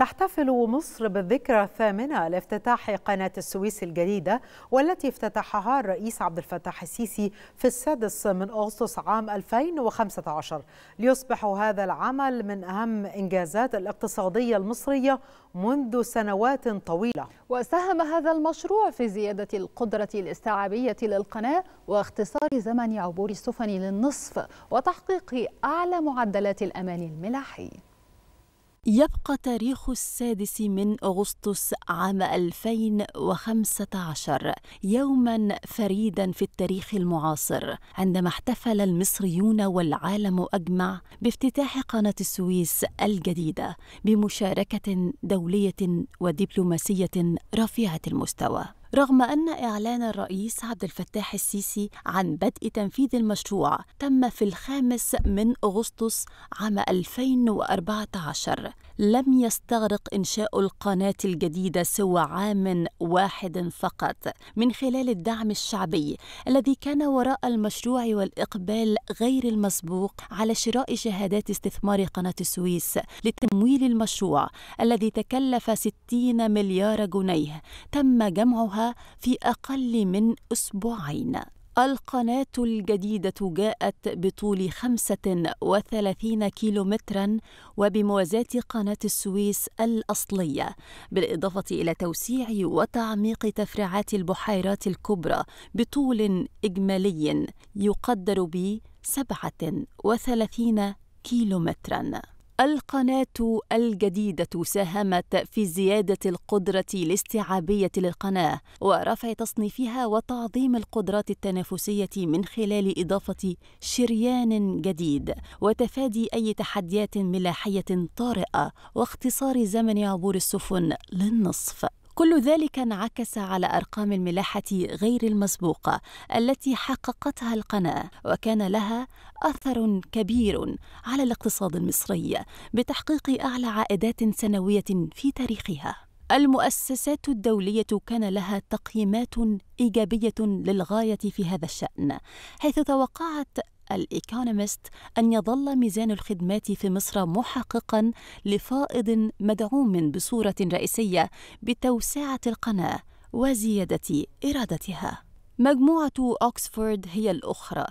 تحتفل مصر بالذكرى الثامنة لافتتاح قناة السويس الجديدة والتي افتتحها الرئيس عبد الفتاح السيسي في السادس من أغسطس عام 2015 ليصبح هذا العمل من أهم إنجازات الاقتصادية المصرية منذ سنوات طويلة وساهم هذا المشروع في زيادة القدرة الاستيعابية للقناة واختصار زمن عبور السفن للنصف وتحقيق أعلى معدلات الأمان الملاحي يبقى تاريخ السادس من أغسطس عام 2015 يوما فريدا في التاريخ المعاصر عندما احتفل المصريون والعالم أجمع بافتتاح قناة السويس الجديدة بمشاركة دولية ودبلوماسية رفيعة المستوى رغم أن إعلان الرئيس عبد الفتاح السيسي عن بدء تنفيذ المشروع تم في الخامس من أغسطس عام 2014 لم يستغرق إنشاء القناة الجديدة سوى عام واحد فقط من خلال الدعم الشعبي الذي كان وراء المشروع والإقبال غير المسبوق على شراء شهادات استثمار قناة السويس لتمويل المشروع الذي تكلف 60 مليار جنيه تم جمعها في أقل من أسبوعين القناة الجديدة جاءت بطول 35 كيلومترا وبموازاة قناة السويس الأصلية بالإضافة إلى توسيع وتعميق تفريعات البحيرات الكبرى بطول إجمالي يقدر ب 37 كيلومترا القناة الجديدة ساهمت في زيادة القدرة الاستيعابية للقناة ورفع تصنيفها وتعظيم القدرات التنافسية من خلال إضافة شريان جديد وتفادي أي تحديات ملاحية طارئة واختصار زمن عبور السفن للنصف كل ذلك انعكس على أرقام الملاحة غير المسبوقة التي حققتها القناة وكان لها أثر كبير على الاقتصاد المصري بتحقيق أعلى عائدات سنوية في تاريخها المؤسسات الدولية كان لها تقييمات إيجابية للغاية في هذا الشأن حيث توقعت الإيكونومست أن يظل ميزان الخدمات في مصر محققا لفائض مدعوم بصورة رئيسية بتوسعة القناة وزيادة إرادتها مجموعة أوكسفورد هي الأخرى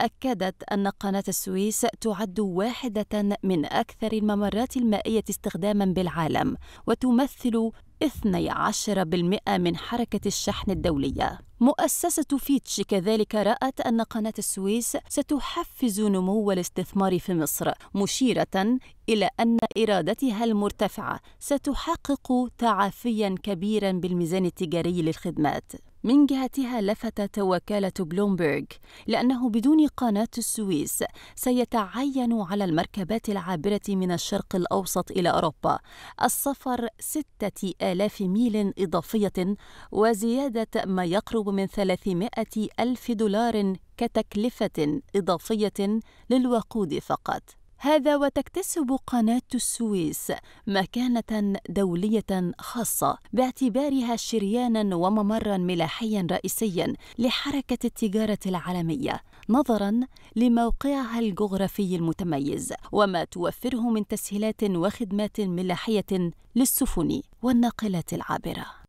أكدت أن قناة السويس تعد واحدة من أكثر الممرات المائية استخداما بالعالم وتمثل 12% من حركة الشحن الدولية مؤسسة فيتش كذلك رأت أن قناة السويس ستحفز نمو الاستثمار في مصر مشيرة إلى أن إرادتها المرتفعة ستحقق تعافيا كبيرا بالميزان التجاري للخدمات من جهتها لفتت وكالة بلومبرغ لأنه بدون قناة السويس سيتعين على المركبات العابرة من الشرق الأوسط إلى أوروبا السفر ستة آلاف ميل إضافية وزيادة ما يقرب من 300 ألف دولار كتكلفة إضافية للوقود فقط هذا وتكتسب قناة السويس مكانة دولية خاصة باعتبارها شريانا وممرا ملاحيا رئيسيا لحركة التجارة العالمية نظرا لموقعها الجغرافي المتميز وما توفره من تسهيلات وخدمات ملاحية للسفن والناقلات العابرة